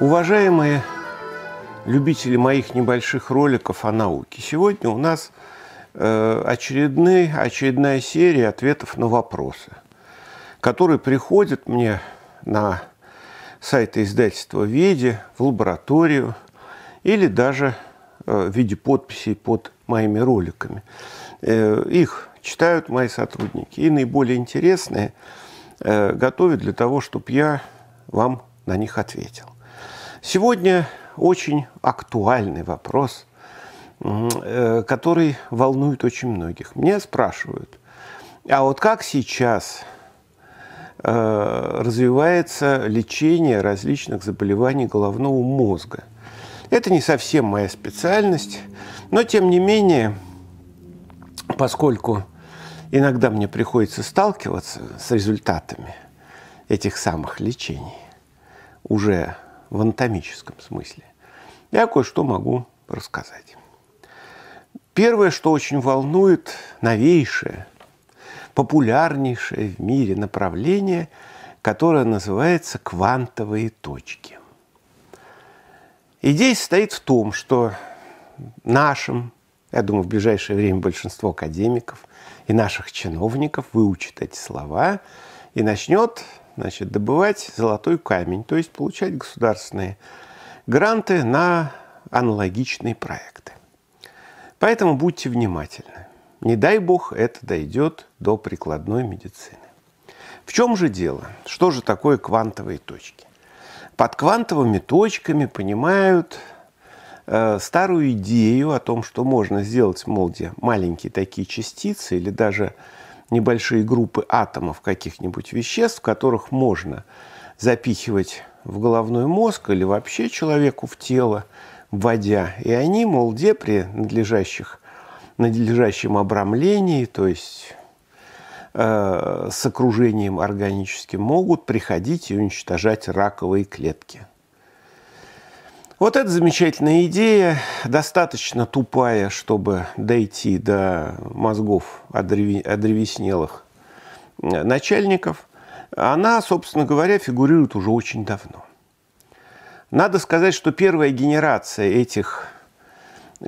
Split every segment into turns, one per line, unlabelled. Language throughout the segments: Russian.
Уважаемые любители моих небольших роликов о науке, сегодня у нас э, очередные, очередная серия ответов на вопросы, которые приходят мне на сайты издательства в виде, в лабораторию или даже э, в виде подписей под моими роликами. Э, их читают мои сотрудники. И наиболее интересные готовят для того, чтобы я вам на них ответил. Сегодня очень актуальный вопрос, э, который волнует очень многих. Меня спрашивают, а вот как сейчас э, развивается лечение различных заболеваний головного мозга? Это не совсем моя специальность, но тем не менее, поскольку иногда мне приходится сталкиваться с результатами этих самых лечений уже в анатомическом смысле, я кое-что могу рассказать. Первое, что очень волнует, новейшее, популярнейшее в мире направление, которое называется квантовые точки. Идея состоит в том, что нашим, я думаю, в ближайшее время большинство академиков и наших чиновников выучит эти слова и начнет значит, добывать золотой камень, то есть получать государственные гранты на аналогичные проекты. Поэтому будьте внимательны. Не дай бог это дойдет до прикладной медицины. В чем же дело? Что же такое квантовые точки? Под квантовыми точками понимают э, старую идею о том, что можно сделать в молде маленькие такие частицы или даже небольшие группы атомов каких-нибудь веществ, которых можно запихивать в головной мозг или вообще человеку в тело, вводя. И они, мол, де при надлежащих, надлежащем обрамлении, то есть э, с окружением органическим, могут приходить и уничтожать раковые клетки. Вот это замечательная идея, достаточно тупая, чтобы дойти до мозгов одревеснелых э, начальников. Она, собственно говоря, фигурирует уже очень давно. Надо сказать, что первая генерация этих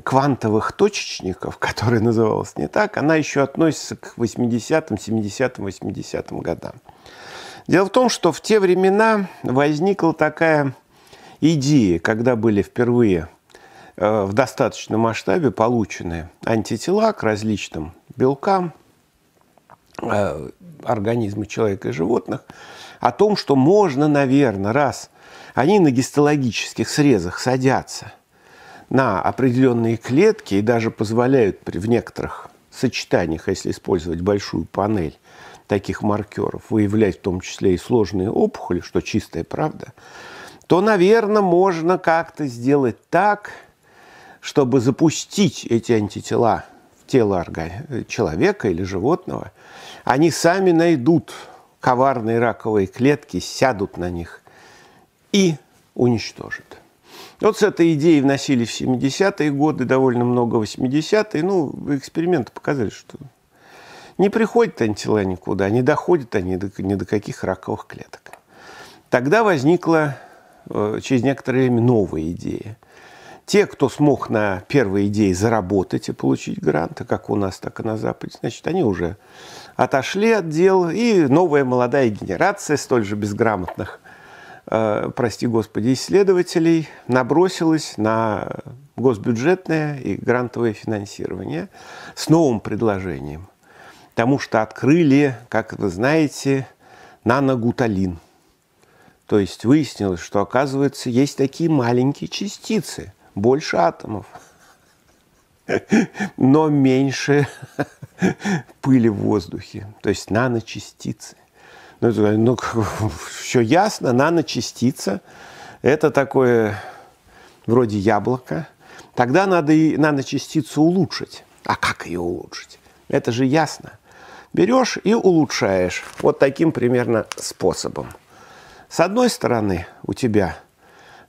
квантовых точечников, которая называлась не так, она еще относится к 80-м, 70-м, 80-м годам. Дело в том, что в те времена возникла такая идеи, когда были впервые э, в достаточном масштабе получены антитела к различным белкам э, организма человека и животных, о том, что можно, наверное, раз они на гистологических срезах садятся на определенные клетки и даже позволяют при в некоторых сочетаниях, если использовать большую панель таких маркеров, выявлять в том числе и сложные опухоли, что чистая правда – то, наверное, можно как-то сделать так, чтобы запустить эти антитела в тело э, человека или животного. Они сами найдут коварные раковые клетки, сядут на них и уничтожат. Вот с этой идеей вносили в 70-е годы, довольно много 80-е. Ну, эксперименты показали, что не приходят антитела никуда, не доходят они до, ни до каких раковых клеток. Тогда возникла Э, через некоторое время новые идеи. Те, кто смог на первые идеи заработать и получить гранты, как у нас, так и на Западе, значит, они уже отошли от дел, и новая молодая генерация столь же безграмотных, э, прости господи, исследователей набросилась на госбюджетное и грантовое финансирование с новым предложением. Потому что открыли, как вы знаете, наногуталин – то есть выяснилось, что, оказывается, есть такие маленькие частицы, больше атомов, но меньше пыли в воздухе, то есть наночастицы. Ну, ну все ясно, наночастица – это такое вроде яблоко. Тогда надо и наночастицу улучшить. А как ее улучшить? Это же ясно. Берешь и улучшаешь вот таким примерно способом. С одной стороны, у тебя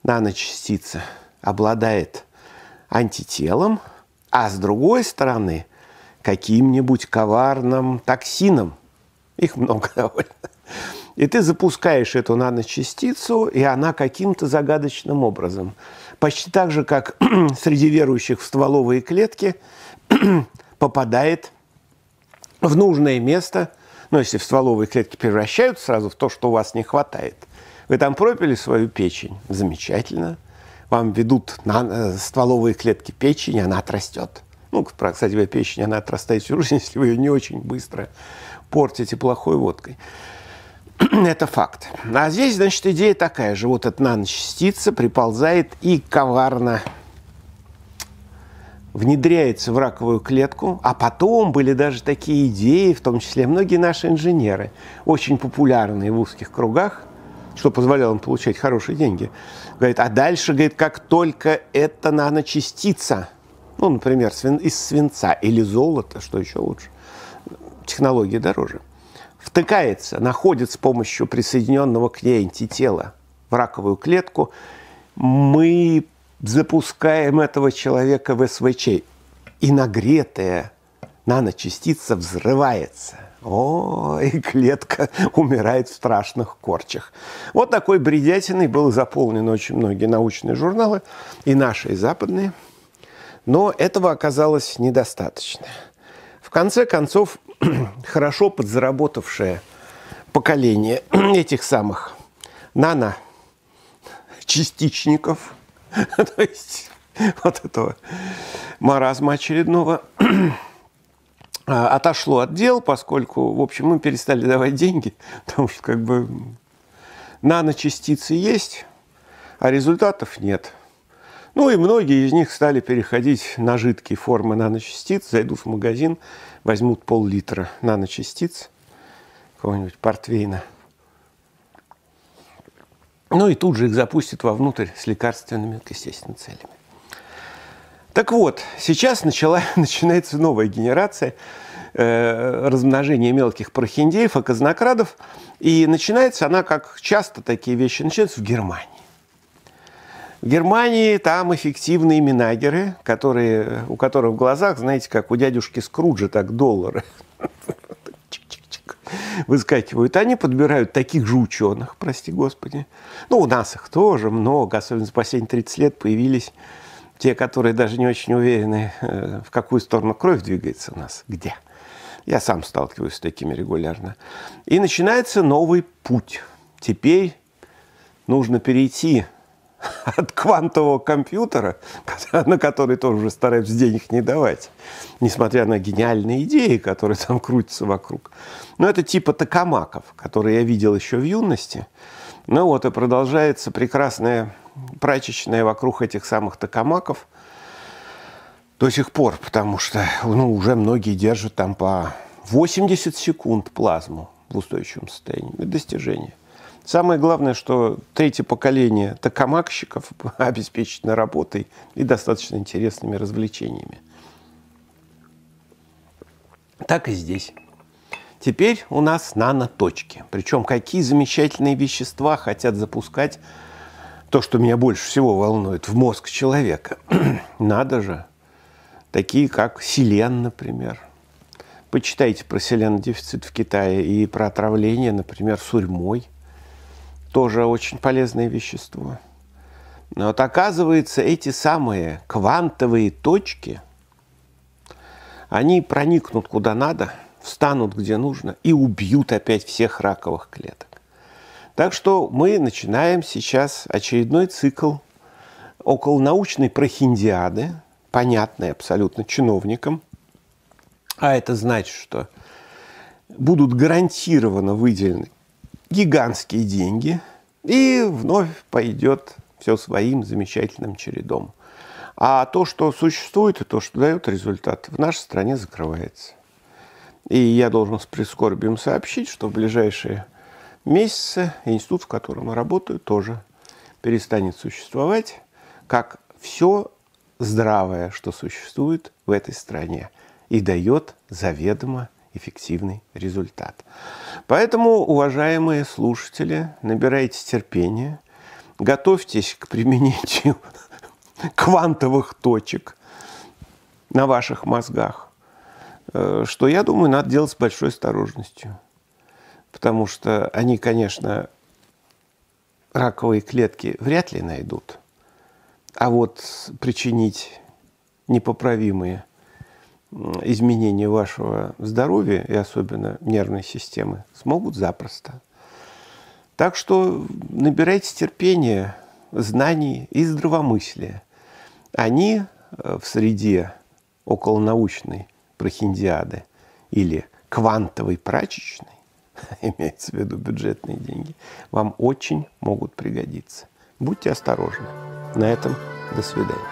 наночастица обладает антителом, а с другой стороны, каким-нибудь коварным токсином. Их много довольно. И ты запускаешь эту наночастицу, и она каким-то загадочным образом, почти так же, как среди верующих в стволовые клетки, попадает в нужное место, но ну, если в стволовые клетки превращаются сразу в то, что у вас не хватает – вы там пропили свою печень? Замечательно. Вам ведут на, э, стволовые клетки печени, она отрастет. Ну, кстати, печень, она отрастает всю жизнь, если вы ее не очень быстро портите плохой водкой. Это факт. А здесь, значит, идея такая же. Вот эта наночастица приползает и коварно внедряется в раковую клетку, а потом были даже такие идеи, в том числе многие наши инженеры, очень популярные в узких кругах, что позволяло им получать хорошие деньги. Говорит, а дальше, говорит, как только это наночастица, ну, например, свин, из свинца или золота, что еще лучше, технологии дороже, втыкается, находит с помощью присоединенного к ней антитела в раковую клетку, мы запускаем этого человека в СВЧ, и нагретая наночастица взрывается – о, и клетка умирает в страшных корчах. Вот такой бредятиной было заполнено очень многие научные журналы, и наши, и западные. Но этого оказалось недостаточно. В конце концов, хорошо подзаработавшее поколение этих самых нано-частичников, то есть вот этого маразма очередного – а, отошло от дел, поскольку, в общем, мы перестали давать деньги, потому что как бы наночастицы есть, а результатов нет. Ну и многие из них стали переходить на жидкие формы наночастиц. зайдут в магазин, возьмут пол-литра наночастиц какого-нибудь портвейна. Ну и тут же их запустят вовнутрь с лекарственными, естественно, целями. Так вот, сейчас начала, начинается новая генерация э, размножения мелких прохиндеев и казнокрадов. И начинается она, как часто такие вещи начинаются, в Германии. В Германии там эффективные минагеры, которые, у которых в глазах, знаете, как у дядюшки Скруджа, так доллары выскакивают. Они подбирают таких же ученых, прости господи. Ну, у нас их тоже много, особенно за последние 30 лет появились те, которые даже не очень уверены, э, в какую сторону кровь двигается у нас, где. Я сам сталкиваюсь с такими регулярно. И начинается новый путь. Теперь нужно перейти от квантового компьютера, на который тоже уже стараемся денег не давать, несмотря на гениальные идеи, которые там крутятся вокруг. Но это типа токамаков, которые я видел еще в юности. Ну вот и продолжается прекрасная прачечная вокруг этих самых токамаков до сих пор, потому что ну, уже многие держат там по 80 секунд плазму в устойчивом состоянии. Это достижение. Самое главное, что третье поколение токамакщиков обеспечено работой и достаточно интересными развлечениями. Так и здесь. Теперь у нас наноточки. Причем какие замечательные вещества хотят запускать то, что меня больше всего волнует, в мозг человека. Надо же. Такие, как селен, например. Почитайте про селен-дефицит в Китае и про отравление, например, сурьмой. Тоже очень полезное вещество. Но вот оказывается, эти самые квантовые точки, они проникнут куда надо, встанут где нужно и убьют опять всех раковых клеток. Так что мы начинаем сейчас очередной цикл около научной прохиндиады, понятной абсолютно чиновникам. А это значит, что будут гарантированно выделены гигантские деньги, и вновь пойдет все своим замечательным чередом. А то, что существует, и то, что дает результат, в нашей стране закрывается. И я должен с прискорбием сообщить, что в ближайшие месяца институт, в котором я работаю, тоже перестанет существовать, как все здравое, что существует в этой стране и дает заведомо эффективный результат. Поэтому, уважаемые слушатели, набирайте терпение, готовьтесь к применению квантовых точек на ваших мозгах, э, что, я думаю, надо делать с большой осторожностью потому что они, конечно, раковые клетки вряд ли найдут, а вот причинить непоправимые изменения вашего здоровья и особенно нервной системы смогут запросто. Так что набирайте терпения, знаний и здравомыслия. Они э, в среде околонаучной прохиндиады или квантовой прачечной имеется в виду бюджетные деньги, вам очень могут пригодиться. Будьте осторожны. На этом до свидания.